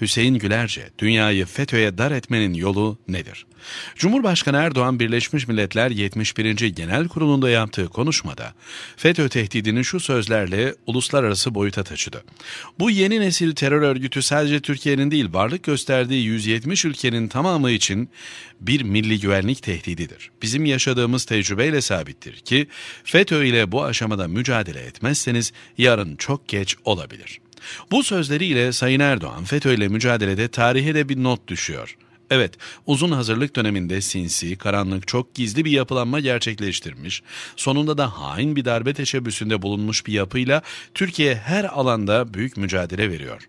Hüseyin Gülerce, dünyayı FETÖ'ye dar etmenin yolu nedir? Cumhurbaşkanı Erdoğan Birleşmiş Milletler 71. Genel Kurulu'nda yaptığı konuşmada FETÖ tehdidini şu sözlerle uluslararası boyuta taşıdı. Bu yeni nesil terör örgütü sadece Türkiye'nin değil varlık gösterdiği 170 ülkenin tamamı için bir milli güvenlik tehdididir. Bizim yaşadığımız tecrübeyle sabittir ki FETÖ ile bu aşamada mücadele etmezseniz yarın çok geç olabilir.'' Bu sözleriyle Sayın Erdoğan FETÖ ile mücadelede tarihe de bir not düşüyor. Evet, uzun hazırlık döneminde sinsi, karanlık, çok gizli bir yapılanma gerçekleştirmiş, sonunda da hain bir darbe teşebbüsünde bulunmuş bir yapıyla Türkiye her alanda büyük mücadele veriyor.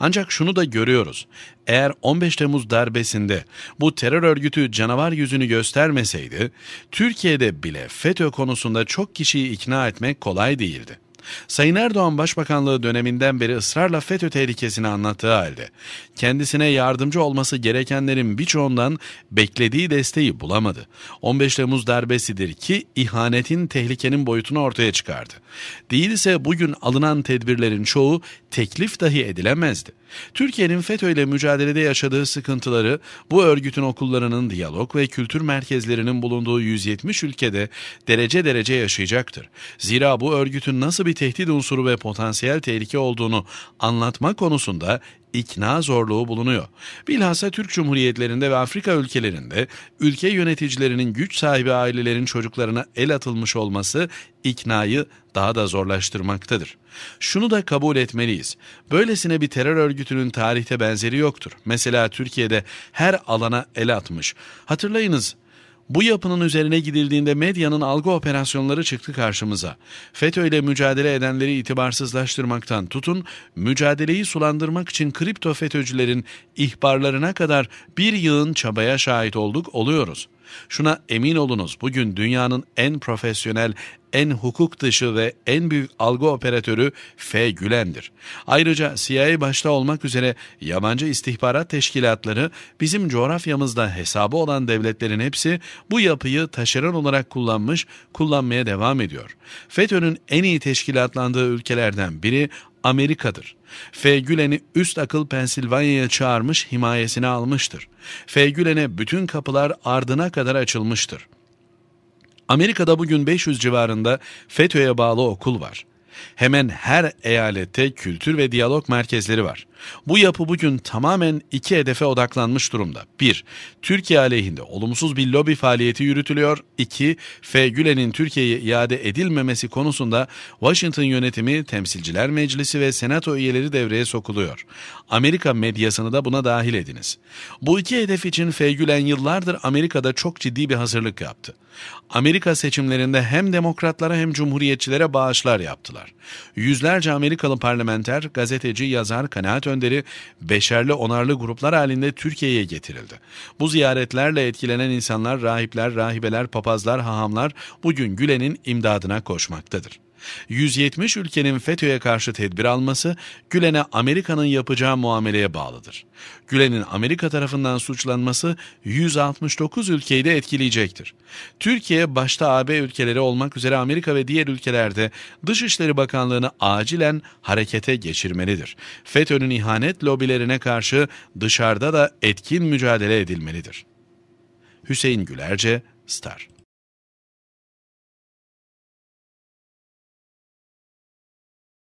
Ancak şunu da görüyoruz. Eğer 15 Temmuz darbesinde bu terör örgütü canavar yüzünü göstermeseydi, Türkiye'de bile FETÖ konusunda çok kişiyi ikna etmek kolay değildi. Sayın Erdoğan Başbakanlığı döneminden beri ısrarla FETÖ tehlikesini anlattığı halde kendisine yardımcı olması gerekenlerin birçoğundan beklediği desteği bulamadı. 15 Temmuz darbesidir ki ihanetin tehlikenin boyutunu ortaya çıkardı. Değilse bugün alınan tedbirlerin çoğu teklif dahi edilemezdi. Türkiye'nin FETÖ ile mücadelede yaşadığı sıkıntıları bu örgütün okullarının diyalog ve kültür merkezlerinin bulunduğu 170 ülkede derece derece yaşayacaktır. Zira bu örgütün nasıl bir bir tehdit unsuru ve potansiyel tehlike olduğunu anlatma konusunda ikna zorluğu bulunuyor. Bilhassa Türk Cumhuriyetlerinde ve Afrika ülkelerinde ülke yöneticilerinin güç sahibi ailelerin çocuklarına el atılmış olması iknayı daha da zorlaştırmaktadır. Şunu da kabul etmeliyiz. Böylesine bir terör örgütünün tarihte benzeri yoktur. Mesela Türkiye'de her alana el atmış. Hatırlayınız bu yapının üzerine gidildiğinde medyanın algı operasyonları çıktı karşımıza. FETÖ ile mücadele edenleri itibarsızlaştırmaktan tutun, mücadeleyi sulandırmak için kripto FETÖ'cülerin ihbarlarına kadar bir yığın çabaya şahit olduk oluyoruz.'' Şuna emin olunuz bugün dünyanın en profesyonel, en hukuk dışı ve en büyük algı operatörü F. Gülen'dir. Ayrıca CIA başta olmak üzere yabancı istihbarat teşkilatları bizim coğrafyamızda hesabı olan devletlerin hepsi bu yapıyı taşeron olarak kullanmış, kullanmaya devam ediyor. FETÖ'nün en iyi teşkilatlandığı ülkelerden biri Amerika'dır. F. Gülen'i üst akıl Pensilvanya'ya çağırmış himayesini almıştır. Feygülen'e bütün kapılar ardına kadar açılmıştır. Amerika'da bugün 500 civarında FETÖ'ye bağlı okul var. Hemen her eyalette kültür ve diyalog merkezleri var. Bu yapı bugün tamamen iki hedefe odaklanmış durumda. 1. Türkiye aleyhinde olumsuz bir lobi faaliyeti yürütülüyor. 2. F. Gülen'in Türkiye'ye iade edilmemesi konusunda Washington yönetimi, Temsilciler Meclisi ve Senato üyeleri devreye sokuluyor. Amerika medyasını da buna dahil ediniz. Bu iki hedef için F. Gülen yıllardır Amerika'da çok ciddi bir hazırlık yaptı. Amerika seçimlerinde hem demokratlara hem cumhuriyetçilere bağışlar yaptılar. Yüzlerce Amerikalı parlamenter, gazeteci, yazar, kanaat önderi beşerli onarlı gruplar halinde Türkiye'ye getirildi. Bu ziyaretlerle etkilenen insanlar, rahipler, rahibeler, papazlar, hahamlar bugün Gülen'in imdadına koşmaktadır. 170 ülkenin FETÖ'ye karşı tedbir alması Gülen'e Amerika'nın yapacağı muameleye bağlıdır. Gülen'in Amerika tarafından suçlanması 169 ülkeyi de etkileyecektir. Türkiye başta AB ülkeleri olmak üzere Amerika ve diğer ülkelerde Dışişleri Bakanlığı'nı acilen harekete geçirmelidir. FETÖ'nün ihanet lobilerine karşı dışarıda da etkin mücadele edilmelidir. Hüseyin Gülerce, Star